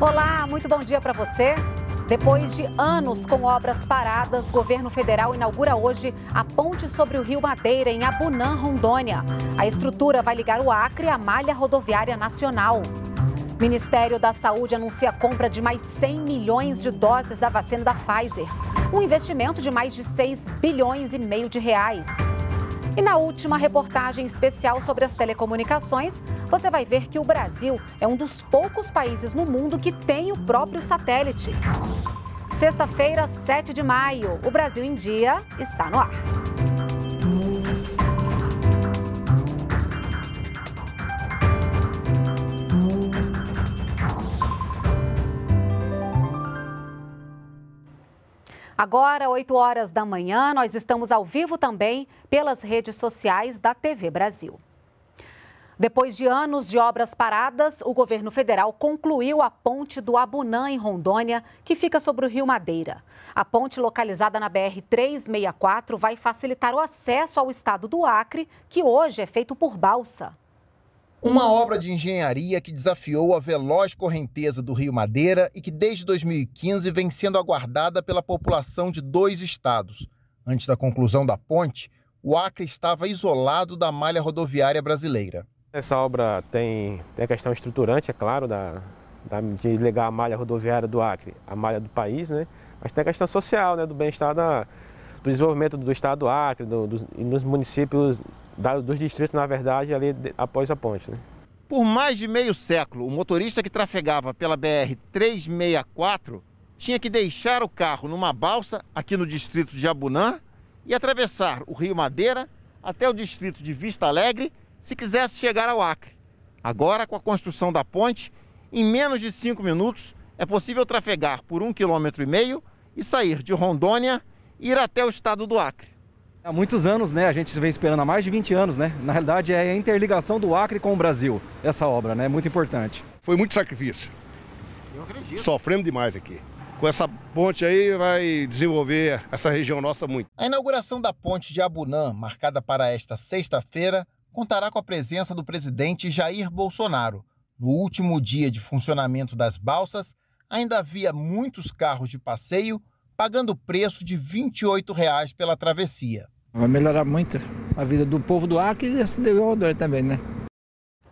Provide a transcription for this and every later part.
Olá, muito bom dia para você. Depois de anos com obras paradas, governo federal inaugura hoje a ponte sobre o Rio Madeira, em Abunã, Rondônia. A estrutura vai ligar o Acre à malha rodoviária nacional. Ministério da Saúde anuncia a compra de mais 100 milhões de doses da vacina da Pfizer. Um investimento de mais de 6 bilhões e meio de reais. E na última reportagem especial sobre as telecomunicações, você vai ver que o Brasil é um dos poucos países no mundo que tem o próprio satélite. Sexta-feira, 7 de maio, o Brasil em Dia está no ar. Agora, 8 horas da manhã, nós estamos ao vivo também pelas redes sociais da TV Brasil. Depois de anos de obras paradas, o governo federal concluiu a ponte do Abunã, em Rondônia, que fica sobre o Rio Madeira. A ponte, localizada na BR-364, vai facilitar o acesso ao estado do Acre, que hoje é feito por balsa. Uma obra de engenharia que desafiou a veloz correnteza do Rio Madeira e que desde 2015 vem sendo aguardada pela população de dois estados. Antes da conclusão da ponte, o Acre estava isolado da malha rodoviária brasileira. Essa obra tem, tem a questão estruturante, é claro, da, da, de ligar a malha rodoviária do Acre à malha do país, né? mas tem a questão social, né? do bem-estar, do desenvolvimento do estado do Acre, do, dos, e nos municípios dos distritos, na verdade, ali após a ponte. Né? Por mais de meio século, o motorista que trafegava pela BR-364 tinha que deixar o carro numa balsa aqui no distrito de Abunã e atravessar o Rio Madeira até o distrito de Vista Alegre se quisesse chegar ao Acre. Agora, com a construção da ponte, em menos de cinco minutos é possível trafegar por um quilômetro e meio e sair de Rondônia e ir até o estado do Acre. Há muitos anos, né? A gente vem esperando há mais de 20 anos, né? Na realidade, é a interligação do Acre com o Brasil, essa obra, né? É muito importante. Foi muito sacrifício. Eu acredito. Sofremos demais aqui. Com essa ponte aí, vai desenvolver essa região nossa muito. A inauguração da ponte de Abunã, marcada para esta sexta-feira, contará com a presença do presidente Jair Bolsonaro. No último dia de funcionamento das balsas, ainda havia muitos carros de passeio pagando o preço de R$ 28 reais pela travessia. Vai melhorar muito a vida do povo do Acre e esse desenvolvedor também, né?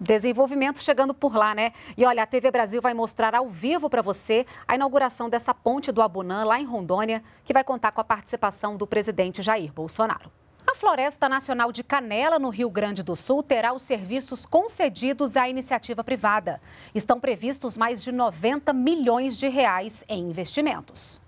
Desenvolvimento chegando por lá, né? E olha, a TV Brasil vai mostrar ao vivo para você a inauguração dessa ponte do Abunã, lá em Rondônia, que vai contar com a participação do presidente Jair Bolsonaro. A Floresta Nacional de Canela, no Rio Grande do Sul, terá os serviços concedidos à iniciativa privada. Estão previstos mais de 90 milhões de reais em investimentos.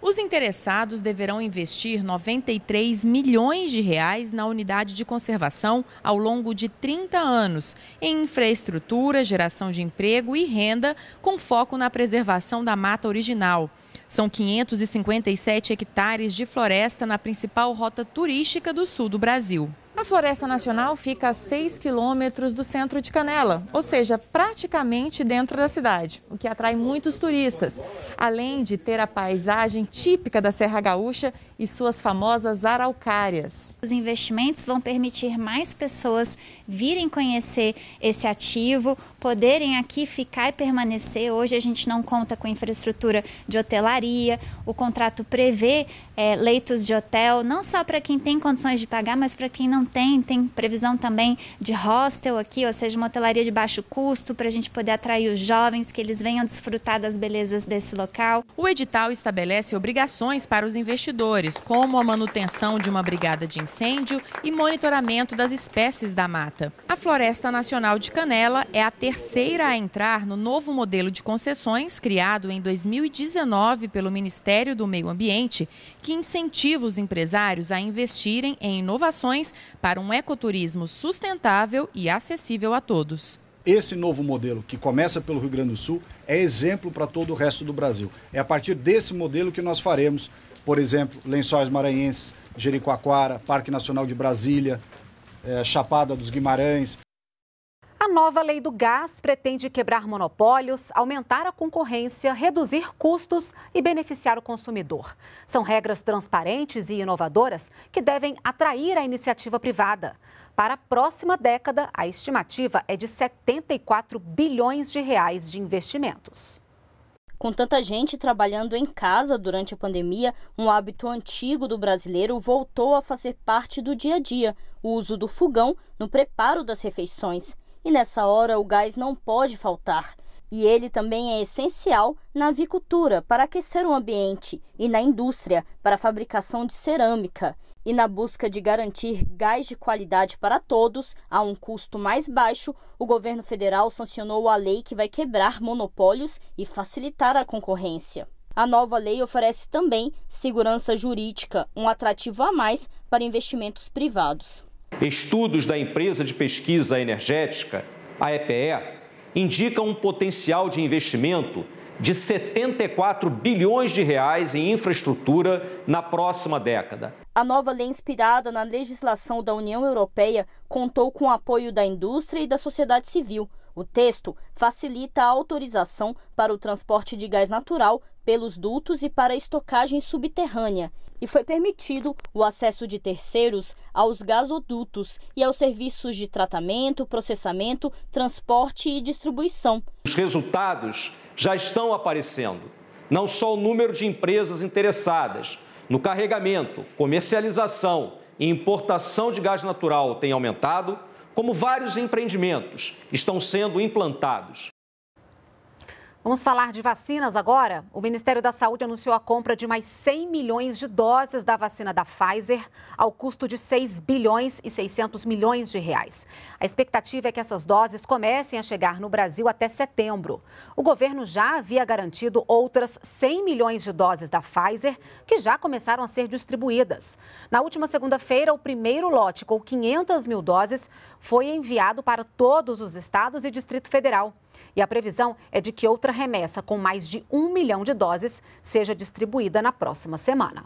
Os interessados deverão investir 93 milhões de reais na unidade de conservação ao longo de 30 anos, em infraestrutura, geração de emprego e renda, com foco na preservação da mata original. São 557 hectares de floresta na principal rota turística do sul do Brasil. A Floresta Nacional fica a 6 quilômetros do centro de Canela, ou seja, praticamente dentro da cidade, o que atrai muitos turistas, além de ter a paisagem típica da Serra Gaúcha e suas famosas araucárias. Os investimentos vão permitir mais pessoas virem conhecer esse ativo, poderem aqui ficar e permanecer. Hoje a gente não conta com infraestrutura de hotelaria, o contrato prevê é, leitos de hotel, não só para quem tem condições de pagar, mas para quem não mantém, tem previsão também de hostel aqui, ou seja, uma hotelaria de baixo custo para a gente poder atrair os jovens, que eles venham desfrutar das belezas desse local. O edital estabelece obrigações para os investidores, como a manutenção de uma brigada de incêndio e monitoramento das espécies da mata. A Floresta Nacional de Canela é a terceira a entrar no novo modelo de concessões criado em 2019 pelo Ministério do Meio Ambiente, que incentiva os empresários a investirem em inovações para um ecoturismo sustentável e acessível a todos. Esse novo modelo, que começa pelo Rio Grande do Sul, é exemplo para todo o resto do Brasil. É a partir desse modelo que nós faremos, por exemplo, Lençóis Maranhenses, Jericoacoara, Parque Nacional de Brasília, eh, Chapada dos Guimarães. A nova lei do gás pretende quebrar monopólios, aumentar a concorrência, reduzir custos e beneficiar o consumidor. São regras transparentes e inovadoras que devem atrair a iniciativa privada. Para a próxima década, a estimativa é de 74 bilhões de reais de investimentos. Com tanta gente trabalhando em casa durante a pandemia, um hábito antigo do brasileiro voltou a fazer parte do dia a dia: o uso do fogão no preparo das refeições e nessa hora o gás não pode faltar. E ele também é essencial na avicultura para aquecer o ambiente e na indústria para a fabricação de cerâmica. E na busca de garantir gás de qualidade para todos, a um custo mais baixo, o governo federal sancionou a lei que vai quebrar monopólios e facilitar a concorrência. A nova lei oferece também segurança jurídica, um atrativo a mais para investimentos privados. Estudos da empresa de pesquisa energética, a EPE, indicam um potencial de investimento de 74 bilhões de reais em infraestrutura na próxima década. A nova lei inspirada na legislação da União Europeia contou com o apoio da indústria e da sociedade civil. O texto facilita a autorização para o transporte de gás natural pelos dutos e para a estocagem subterrânea, e foi permitido o acesso de terceiros aos gasodutos e aos serviços de tratamento, processamento, transporte e distribuição. Os resultados já estão aparecendo. Não só o número de empresas interessadas no carregamento, comercialização e importação de gás natural tem aumentado, como vários empreendimentos estão sendo implantados Vamos falar de vacinas agora? O Ministério da Saúde anunciou a compra de mais 100 milhões de doses da vacina da Pfizer, ao custo de 6 bilhões e 600 milhões de reais. A expectativa é que essas doses comecem a chegar no Brasil até setembro. O governo já havia garantido outras 100 milhões de doses da Pfizer, que já começaram a ser distribuídas. Na última segunda-feira, o primeiro lote, com 500 mil doses, foi enviado para todos os estados e Distrito Federal. E a previsão é de que outra remessa com mais de um milhão de doses seja distribuída na próxima semana.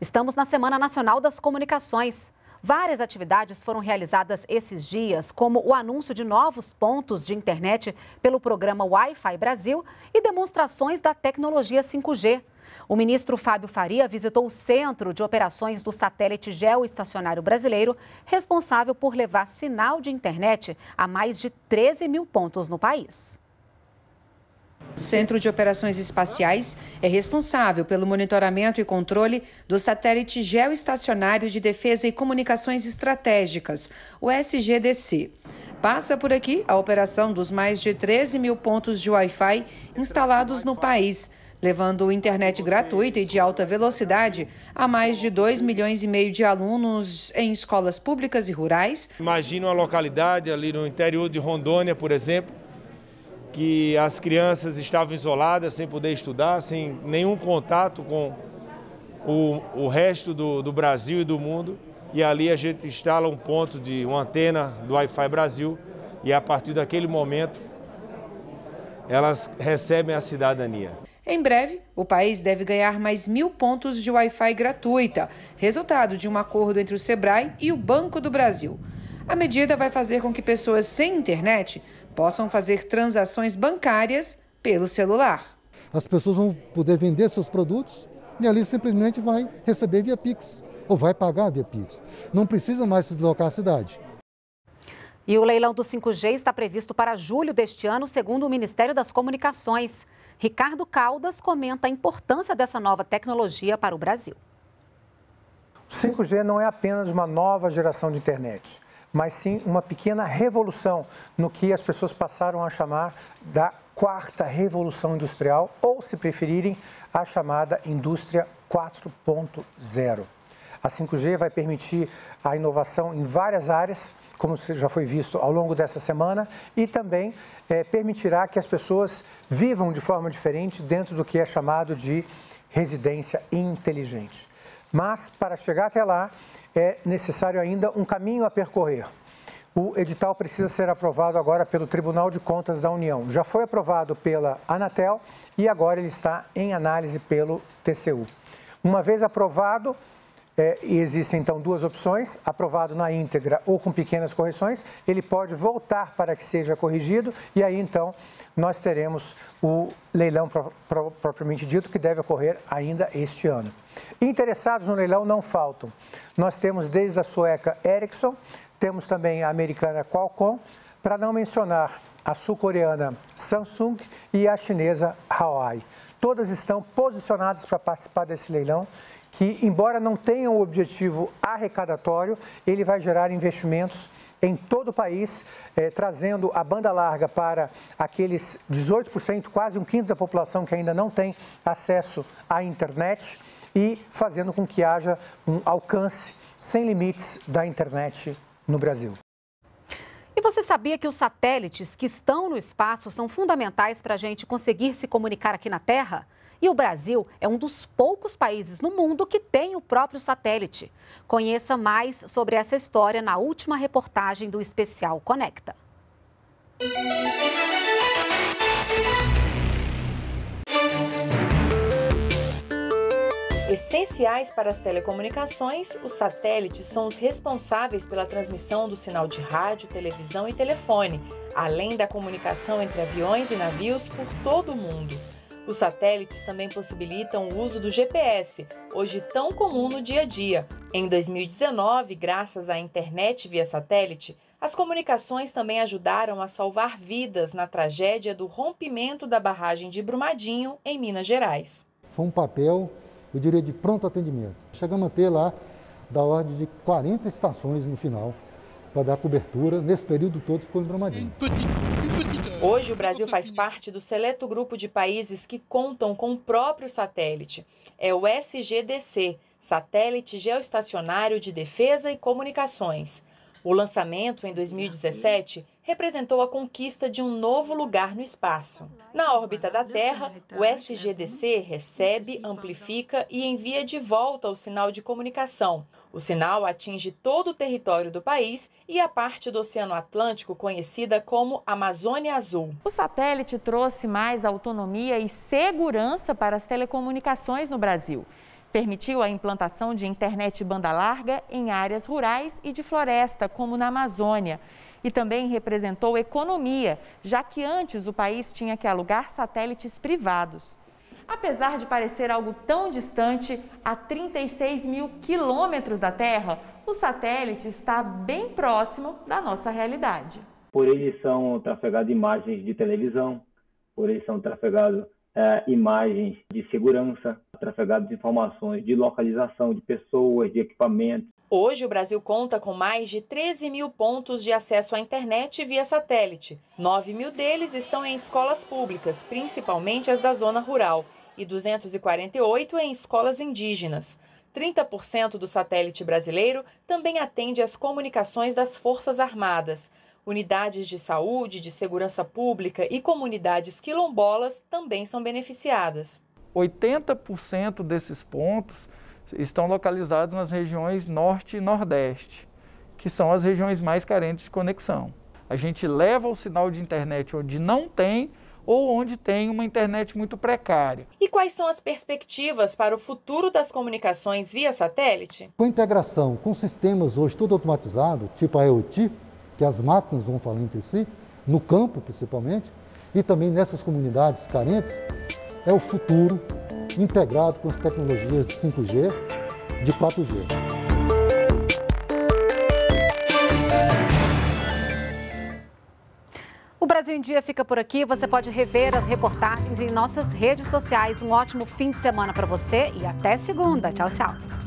Estamos na Semana Nacional das Comunicações. Várias atividades foram realizadas esses dias, como o anúncio de novos pontos de internet pelo programa Wi-Fi Brasil e demonstrações da tecnologia 5G. O ministro Fábio Faria visitou o Centro de Operações do Satélite Geoestacionário Brasileiro, responsável por levar sinal de internet a mais de 13 mil pontos no país. O Centro de Operações Espaciais é responsável pelo monitoramento e controle do satélite geoestacionário de defesa e comunicações estratégicas, o SGDC. Passa por aqui a operação dos mais de 13 mil pontos de Wi-Fi instalados no país, levando internet gratuita e de alta velocidade a mais de 2 milhões e meio de alunos em escolas públicas e rurais. Imagina uma localidade ali no interior de Rondônia, por exemplo, que as crianças estavam isoladas, sem poder estudar, sem nenhum contato com o, o resto do, do Brasil e do mundo. E ali a gente instala um ponto de uma antena do Wi-Fi Brasil e a partir daquele momento elas recebem a cidadania. Em breve, o país deve ganhar mais mil pontos de Wi-Fi gratuita, resultado de um acordo entre o Sebrae e o Banco do Brasil. A medida vai fazer com que pessoas sem internet possam fazer transações bancárias pelo celular. As pessoas vão poder vender seus produtos e ali simplesmente vai receber via Pix ou vai pagar via Pix. Não precisa mais se deslocar à cidade. E o leilão do 5G está previsto para julho deste ano, segundo o Ministério das Comunicações. Ricardo Caldas comenta a importância dessa nova tecnologia para o Brasil. O 5G não é apenas uma nova geração de internet mas sim uma pequena revolução no que as pessoas passaram a chamar da quarta revolução industrial, ou, se preferirem, a chamada indústria 4.0. A 5G vai permitir a inovação em várias áreas, como já foi visto ao longo dessa semana, e também é, permitirá que as pessoas vivam de forma diferente dentro do que é chamado de residência inteligente. Mas, para chegar até lá, é necessário ainda um caminho a percorrer. O edital precisa ser aprovado agora pelo Tribunal de Contas da União. Já foi aprovado pela Anatel e agora ele está em análise pelo TCU. Uma vez aprovado, é, e existem então duas opções: aprovado na íntegra ou com pequenas correções, ele pode voltar para que seja corrigido, e aí então nós teremos o leilão pro, pro, propriamente dito, que deve ocorrer ainda este ano. Interessados no leilão não faltam. Nós temos desde a sueca Ericsson, temos também a americana Qualcomm, para não mencionar a sul-coreana Samsung e a chinesa Huawei. Todas estão posicionadas para participar desse leilão que, embora não tenha um objetivo arrecadatório, ele vai gerar investimentos em todo o país, eh, trazendo a banda larga para aqueles 18%, quase um quinto da população que ainda não tem acesso à internet e fazendo com que haja um alcance sem limites da internet no Brasil. E você sabia que os satélites que estão no espaço são fundamentais para a gente conseguir se comunicar aqui na Terra? E o Brasil é um dos poucos países no mundo que tem o próprio satélite. Conheça mais sobre essa história na última reportagem do especial Conecta. Essenciais para as telecomunicações, os satélites são os responsáveis pela transmissão do sinal de rádio, televisão e telefone, além da comunicação entre aviões e navios por todo o mundo. Os satélites também possibilitam o uso do GPS, hoje tão comum no dia a dia. Em 2019, graças à internet via satélite, as comunicações também ajudaram a salvar vidas na tragédia do rompimento da barragem de Brumadinho, em Minas Gerais. Foi um papel, eu diria, de pronto atendimento. Chegamos a ter lá da ordem de 40 estações no final para dar cobertura. Nesse período todo ficou em Brumadinho. Hoje, o Brasil faz parte do seleto grupo de países que contam com o próprio satélite. É o SGDC Satélite Geoestacionário de Defesa e Comunicações. O lançamento, em 2017, representou a conquista de um novo lugar no espaço. Na órbita da Terra, o SGDC recebe, amplifica e envia de volta o sinal de comunicação. O sinal atinge todo o território do país e a parte do Oceano Atlântico conhecida como Amazônia Azul. O satélite trouxe mais autonomia e segurança para as telecomunicações no Brasil permitiu a implantação de internet banda larga em áreas rurais e de floresta, como na Amazônia, e também representou economia, já que antes o país tinha que alugar satélites privados. Apesar de parecer algo tão distante, a 36 mil quilômetros da Terra, o satélite está bem próximo da nossa realidade. Por eles são trafegadas imagens de televisão, por eles são trafegadas é, imagens de segurança, trafegadas informações de localização de pessoas, de equipamentos. Hoje, o Brasil conta com mais de 13 mil pontos de acesso à internet via satélite. 9 mil deles estão em escolas públicas, principalmente as da zona rural, e 248 em escolas indígenas. 30% do satélite brasileiro também atende às comunicações das Forças Armadas. Unidades de saúde, de segurança pública e comunidades quilombolas também são beneficiadas. 80% desses pontos estão localizados nas regiões norte e nordeste, que são as regiões mais carentes de conexão. A gente leva o sinal de internet onde não tem ou onde tem uma internet muito precária. E quais são as perspectivas para o futuro das comunicações via satélite? Com a integração com sistemas hoje tudo automatizado, tipo a IoT, que as máquinas vão falar entre si, no campo principalmente, e também nessas comunidades carentes, é o futuro integrado com as tecnologias de 5G, de 4G. O Brasil em Dia fica por aqui. Você pode rever as reportagens em nossas redes sociais. Um ótimo fim de semana para você e até segunda. Tchau, tchau.